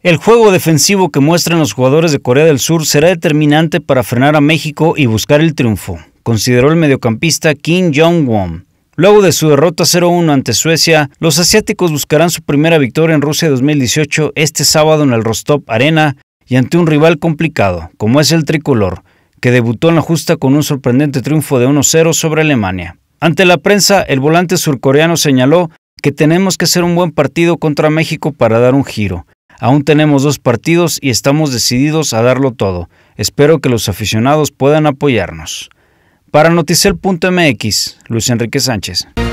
El juego defensivo que muestran los jugadores de Corea del Sur será determinante para frenar a México y buscar el triunfo, consideró el mediocampista Kim Jong-won. Luego de su derrota 0-1 ante Suecia, los asiáticos buscarán su primera victoria en Rusia 2018 este sábado en el Rostov Arena y ante un rival complicado, como es el tricolor, que debutó en la justa con un sorprendente triunfo de 1-0 sobre Alemania. Ante la prensa, el volante surcoreano señaló que tenemos que hacer un buen partido contra México para dar un giro Aún tenemos dos partidos y estamos decididos a darlo todo. Espero que los aficionados puedan apoyarnos. Para Noticel.mx, Luis Enrique Sánchez.